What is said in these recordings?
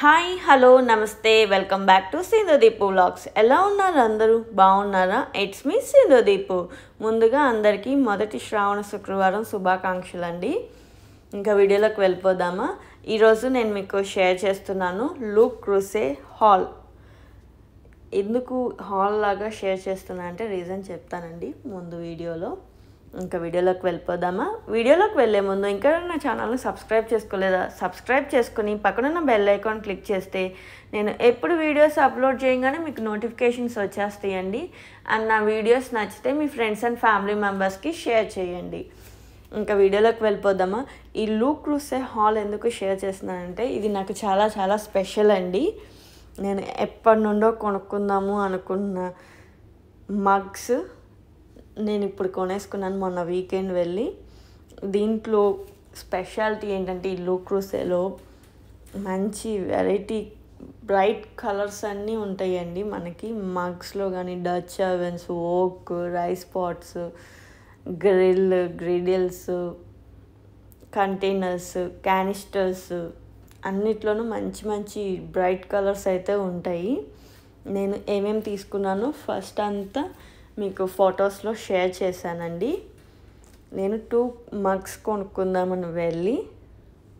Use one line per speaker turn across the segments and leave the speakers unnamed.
hi hello నమస్తే welcome back to Sindhudeepu vlogs ఎలా ఉన్నారు అందరూ బాగున్నారా ఇట్స్ మీ సింధుదీపు ముందుగా అందరికీ మొదటి శ్రావణ శుక్రవారం శుభాకాంక్షలు అండి ఇంకా వీడియోలోకి వెళ్ళిపోదామా ఈరోజు నేను మీకు షేర్ చేస్తున్నాను లూక్ క్రూసే హాల్ ఎందుకు హాల్ లాగా షేర్ చేస్తున్నా అంటే రీజన్ చెప్తానండి ముందు వీడియోలో ఇంకా వీడియోలోకి వెళ్ళిపోదామా వీడియోలోకి వెళ్ళే ముందు ఇంకా నా ఛానల్ని సబ్స్క్రైబ్ చేసుకోలేదా సబ్స్క్రైబ్ చేసుకుని పక్కనున్న బెల్ ఐకాన్ క్లిక్ చేస్తే నేను ఎప్పుడు వీడియోస్ అప్లోడ్ చేయగానే మీకు నోటిఫికేషన్స్ వచ్చేస్తాయండి అండ్ నా వీడియోస్ నచ్చితే మీ ఫ్రెండ్స్ అండ్ ఫ్యామిలీ మెంబర్స్కి షేర్ చేయండి ఇంకా వీడియోలోకి వెళ్ళిపోదామా ఈ లూక్ రూసే హాల్ ఎందుకు షేర్ చేస్తున్నానంటే ఇది నాకు చాలా చాలా స్పెషల్ అండి నేను ఎప్పటి నుండో కొనుక్కుందాము అనుకున్న మగ్స్ నేను ఇప్పుడు కొనేసుకున్నాను మొన్న వీకెండ్ వెళ్ళి దీంట్లో స్పెషాలిటీ ఏంటంటే ఈ లూక్రూసేలో మంచి వెరైటీ బ్రైట్ కలర్స్ అన్నీ ఉంటాయండి మనకి మగ్స్లో కానీ Dutch ovens wok rice pots grill griddles containers canisters అన్నిట్లోనూ మంచి మంచి బ్రైట్ కలర్స్ అయితే ఉంటాయి నేను ఏమేమి తీసుకున్నాను ఫస్ట్ అంతా మీకు ఫొటోస్లో షేర్ చేశానండి నేను టూ మగ్స్ కొనుక్కుందామని వెళ్ళి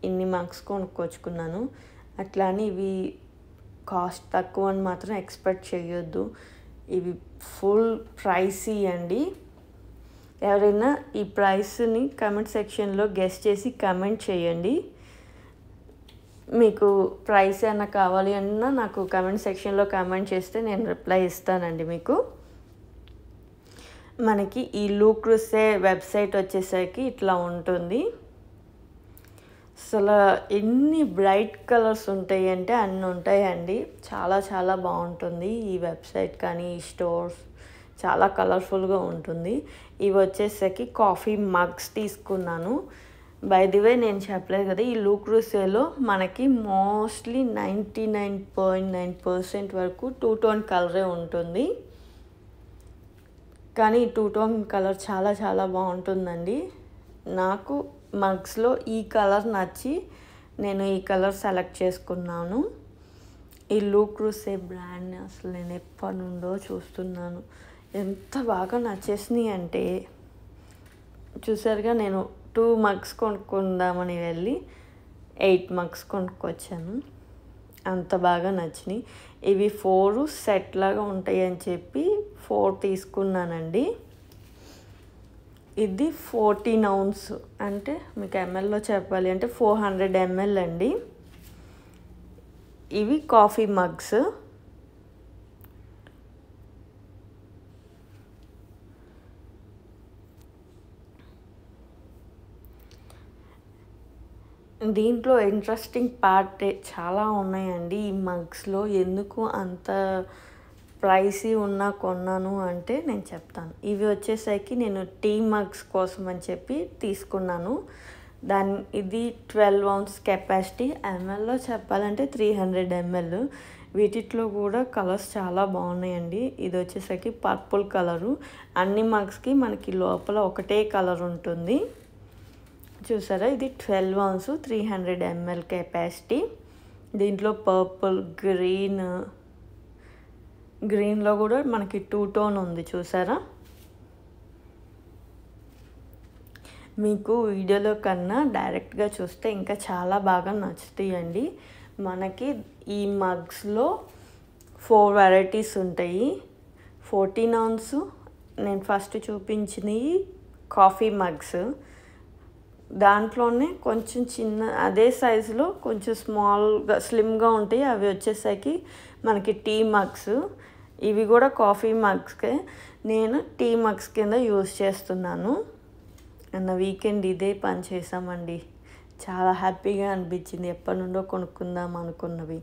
ఇన్ని మగ్స్ కొనుక్కొచ్చుకున్నాను అట్లా అని ఇవి కాస్ట్ తక్కువ అని మాత్రం ఎక్స్పెక్ట్ చేయొద్దు ఇవి ఫుల్ ప్రైసీ అండి ఎవరైనా ఈ ప్రైస్ని కమెంట్ సెక్షన్లో గెస్ట్ చేసి కమెంట్ చేయండి మీకు ప్రైస్ ఏమైనా కావాలి అన్నా నాకు కమెంట్ సెక్షన్లో కమెంట్ చేస్తే నేను రిప్లై ఇస్తానండి మీకు మనకి ఈ లూక్రుసే వెబ్సైట్ వచ్చేసరికి ఇట్లా ఉంటుంది అసలు ఎన్ని బ్రైట్ కలర్స్ ఉంటాయి అంటే అన్నీ ఉంటాయండి చాలా చాలా బాగుంటుంది ఈ వెబ్సైట్ కానీ ఈ స్టోర్స్ చాలా కలర్ఫుల్గా ఉంటుంది ఇవి వచ్చేసరికి కాఫీ మగ్స్ తీసుకున్నాను బై ది వే నేను చెప్పలేదు కదా ఈ లూక్రూసేలో మనకి mostly ninety nine point nine percent వరకు టూ టోన్ కలరే ఉంటుంది కానీ టూ టోన్ కలర్ చాలా చాలా బాగుంటుందండి నాకు మగ్స్లో ఈ కలర్ నచ్చి నేను ఈ కలర్ సెలెక్ట్ చేసుకున్నాను ఈ లూక్రూసే బ్రాండ్ అసలు నేను ఎప్పటి నుండో చూస్తున్నాను ఎంత బాగా నచ్చేసినాయి అంటే చూసారుగా నేను టూ మగ్స్ కొనుక్కుందామని వెళ్ళి ఎయిట్ మగ్స్ కొనుక్కొచ్చాను అంత బాగా నచ్చినాయి ఇవి ఫోరు సెట్ లాగా ఉంటాయి అని చెప్పి ఫోర్ తీసుకున్నానండి ఇది ఫోర్టీన్ అవున్స్ అంటే మీకు ఎంఎల్లో చెప్పాలి అంటే ఫోర్ హండ్రెడ్ ఎంఎల్ అండి ఇవి కాఫీ మగ్స్ దీంట్లో ఇంట్రెస్టింగ్ పార్ట్ చాలా ఉన్నాయండి ఈ మగ్స్లో ఎందుకు అంత ప్రైసీ ఉన్నా కొన్నాను అంటే నేను చెప్తాను ఇవి వచ్చేసరికి నేను టీ మగ్స్ కోసం అని చెప్పి తీసుకున్నాను దాని ఇది ట్వెల్వ్ అవర్స్ కెపాసిటీ ఎంఎల్లో చెప్పాలంటే త్రీ హండ్రెడ్ ఎంఎల్ వీటిట్లో కూడా కలర్స్ చాలా బాగున్నాయండి ఇది వచ్చేసరికి పర్పుల్ కలరు అన్ని మగ్స్కి మనకి లోపల ఒకటే కలర్ ఉంటుంది చూసారా ఇది twelve ounce three hundred ML capacity దీంట్లో పర్పుల్ గ్రీన్ గ్రీన్లో కూడా మనకి టూ టోన్ ఉంది చూసారా మీకు వీడియోలో కన్నా డైరెక్ట్గా చూస్తే ఇంకా చాలా బాగా నచ్చుతాయండి మనకి ఈ మగ్స్లో ఫోర్ వెరైటీస్ ఉంటాయి ఫోర్టీన్ ఆన్స్ నేను ఫస్ట్ చూపించినవి కాఫీ మగ్స్ దాంట్లోనే కొంచెం చిన్న అదే సైజులో కొంచెం స్మాల్గా స్లిమ్గా ఉంటాయి అవి వచ్చేసరికి మనకి టీ మగ్స్ ఇవి కూడా కాఫీ మగ్స్కే నేను టీ మగ్స్ కింద యూజ్ చేస్తున్నాను అన్న వీకెండ్ ఇదే పని చేసామండి చాలా హ్యాపీగా అనిపించింది ఎప్పటి నుండో కొనుక్కుందాం అనుకున్నవి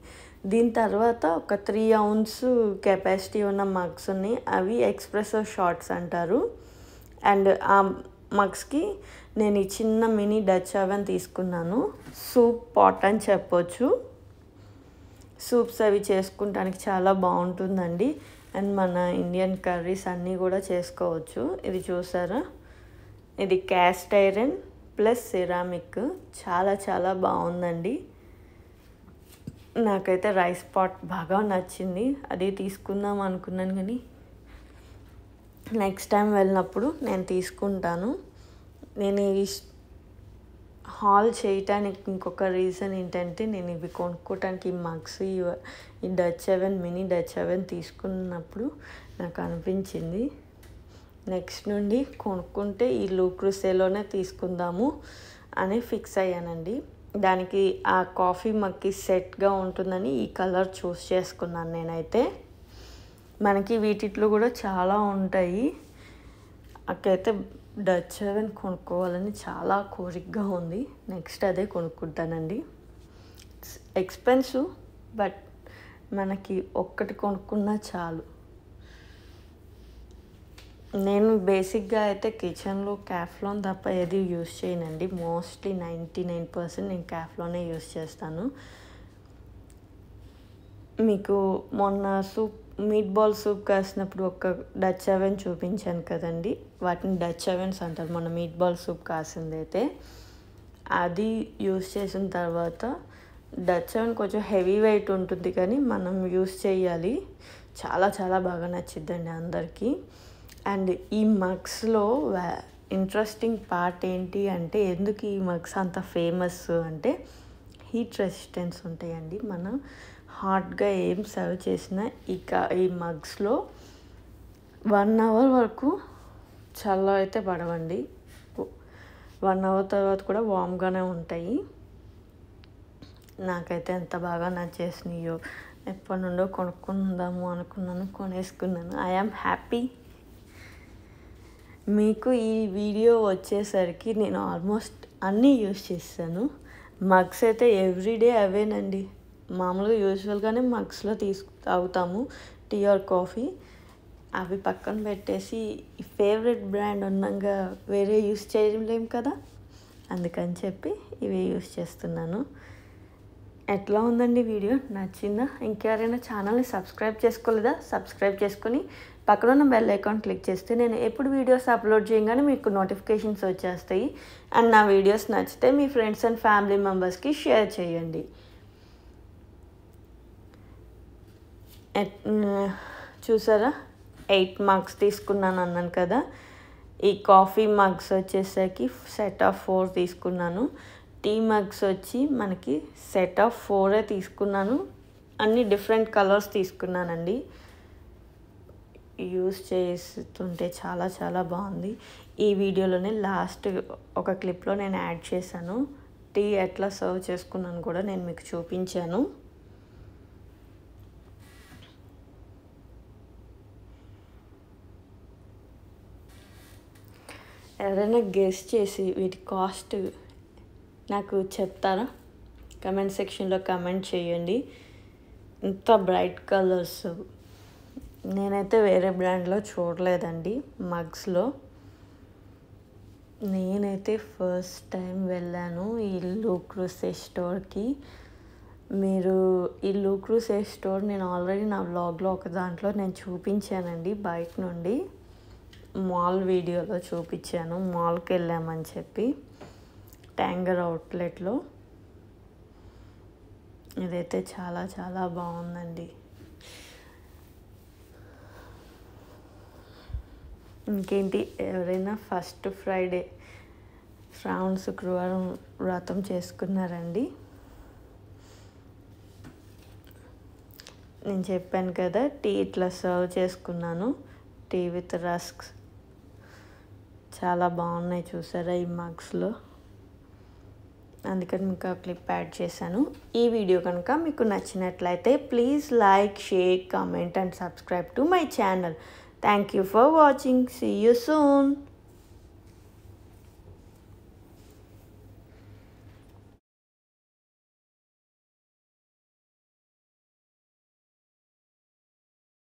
దీని తర్వాత ఒక త్రీ అవున్స్ కెపాసిటీ ఉన్న మగ్స్ ఉన్నాయి అవి ఎక్స్ప్రెసో షార్ట్స్ అంటారు అండ్ ఆ మగ్స్కి నేను ఈ చిన్న మినీ డచ్ అవెన్ తీసుకున్నాను సూప్ పాట్ అని చెప్పొచ్చు సూప్స్ అవి చేసుకుంటానికి చాలా బాగుంటుందండి అండ్ మన ఇండియన్ కర్రీస్ అన్నీ కూడా చేసుకోవచ్చు ఇది చూసారా ఇది క్యాస్ట్ ఐరన్ ప్లస్ సిరామిక్ చాలా చాలా బాగుందండి నాకైతే రైస్ పాట్ బాగా నచ్చింది అది తీసుకుందాం అనుకున్నాను కానీ నెక్స్ట్ టైం వెళ్ళినప్పుడు నేను తీసుకుంటాను నేను ఈ హాల్ చేయటానికి ఇంకొక రీజన్ ఏంటంటే నేను ఇవి కొనుక్కోవటానికి ఈ మగ్స్ ఈ Dutch oven mini Dutch oven తీసుకున్నప్పుడు నాకు అనిపించింది నెక్స్ట్ నుండి కొనుక్కుంటే ఈ లూక్రూసేలోనే తీసుకుందాము అని ఫిక్స్ అయ్యానండి దానికి ఆ కాఫీ మగ్కి సెట్గా ఉంటుందని ఈ కలర్ చూస్ చేసుకున్నాను నేనైతే మనకి వీటిట్లో కూడా చాలా ఉంటాయి అక్కడైతే డచ్ ఓవెన్ కొనుక్కోవాలని చాలా కోరికగా ఉంది నెక్స్ట్ అదే కొనుక్కుంటానండి ఎక్స్పెన్సివ్ బట్ మనకి ఒక్కటి కొనుక్కున్నా చాలు నేను బేసిక్గా అయితే కిచెన్లో క్యాఫ్లోన్ తప్ప ఏది యూజ్ చేయనండి మోస్ట్లీ నైంటీ నైన్ పర్సెంట్ నేను క్యాఫ్లోనే యూజ్ చేస్తాను మీకు మొన్న సూప్ మీట్ బాల్ సూప్ కాసినప్పుడు ఒక డచ్ అవెన్ చూపించాను కదండి వాటిని డచ్ అవెన్స్ అంటారు మన మీట్ బాల్ సూప్ కాసిందైతే అది యూస్ చేసిన తర్వాత డచ్ అవెన్ కొంచెం హెవీ వెయిట్ ఉంటుంది కానీ మనం యూస్ చేయాలి చాలా చాలా బాగా నచ్చిద్దండి అందరికీ అండ్ ఈ మగ్స్లో ఇంట్రెస్టింగ్ పార్ట్ ఏంటి అంటే ఎందుకు ఈ మగ్స్ అంత ఫేమస్ అంటే హీట్ రెసిస్టెన్స్ ఉంటాయండి మన హాట్గా ఏం సర్వ్ చేసినా ఇక ఈ మగ్స్లో వన్ అవర్ వరకు చల్ల అయితే పడవండి వన్ అవర్ తర్వాత కూడా వామ్గానే ఉంటాయి నాకైతే ఎంత బాగా నచ్చేసినాయో ఎప్పటి నుండో కొనుక్కుందాము అనుకున్నాను కొనేసుకున్నాను ఐఆమ్ హ్యాపీ మీకు ఈ వీడియో వచ్చేసరికి నేను ఆల్మోస్ట్ అన్నీ యూస్ చేస్తాను మగ్స్ అయితే ఎవ్రీడే అవేనండి మామూలుగా యూజువల్గానే మగ్స్లో తీసుకు తాగుతాము టీ ఆర్ కాఫీ అవి పక్కన పెట్టేసి ఫేవరెట్ బ్రాండ్ ఉన్నాగా వేరే యూస్ చేయలేం కదా అందుకని చెప్పి ఇవే యూస్ చేస్తున్నాను ఎట్లా ఉందండి వీడియో నచ్చిందా ఇంకెవరైనా ఛానల్ని సబ్స్క్రైబ్ చేసుకోలేదా సబ్స్క్రైబ్ చేసుకుని పక్కన ఉన్న బెల్ ఐకాన్ క్లిక్ చేస్తే నేను ఎప్పుడు వీడియోస్ అప్లోడ్ చేయగానే మీకు నోటిఫికేషన్స్ వచ్చేస్తాయి అండ్ నా వీడియోస్ నచ్చితే మీ ఫ్రెండ్స్ అండ్ ఫ్యామిలీ మెంబర్స్కి షేర్ చేయండి చూసారా ఎయిట్ మార్క్స్ తీసుకున్నాను అన్నాను కదా ఈ కాఫీ మగ్స్ వచ్చేసరికి సెట్ ఆఫ్ ఫోర్ తీసుకున్నాను టీ మగ్స్ వచ్చి మనకి సెట్ ఆఫ్ ఫోరే తీసుకున్నాను అన్ని డిఫరెంట్ కలర్స్ తీసుకున్నానండి యూస్ చేస్తుంటే చాలా చాలా బాగుంది ఈ వీడియోలోనే లాస్ట్ ఒక క్లిప్లో నేను యాడ్ చేశాను టీ ఎట్లా సర్వ్ చేసుకున్నాను కూడా నేను మీకు చూపించాను ఎవరైనా గెస్ చేసి వీటి కాస్ట్ నాకు చెప్తారా కమెంట్ సెక్షన్లో కమెంట్ చేయండి ఇంత బ్రైట్ కలర్స్ నేనైతే వేరే బ్రాండ్లో చూడలేదండి మగ్స్లో నేనైతే ఫస్ట్ టైం వెళ్ళాను ఈ లూక్రూసే స్టోర్కి మీరు ఈ లూక్రూసే స్టోర్ నేను ఆల్రెడీ నా బ్లాగ్లో ఒక దాంట్లో నేను చూపించానండి బయట నుండి మాల్ వీడియోలో చూపించాను మాల్కి వెళ్ళామని చెప్పి ట్యాంగర్ అవుట్లెట్లో ఇదైతే చాలా చాలా బాగుందండి ఇంకేంటి ఎవరైనా ఫస్ట్ ఫ్రైడే శ్రావణ శుక్రవారం వ్రతం చేసుకున్నారండి నేను చెప్పాను కదా టీ ఇట్లా సర్వ్ చేసుకున్నాను టీ విత్ రస్క్స్ చాలా బాగున్నాయి చూసారా ఈ మగ్స్లో అందుకని మీకు ఆ క్లిప్ యాడ్ చేశాను ఈ వీడియో కనుక మీకు నచ్చినట్లయితే please like share comment and subscribe to my channel thank you for watching see you soon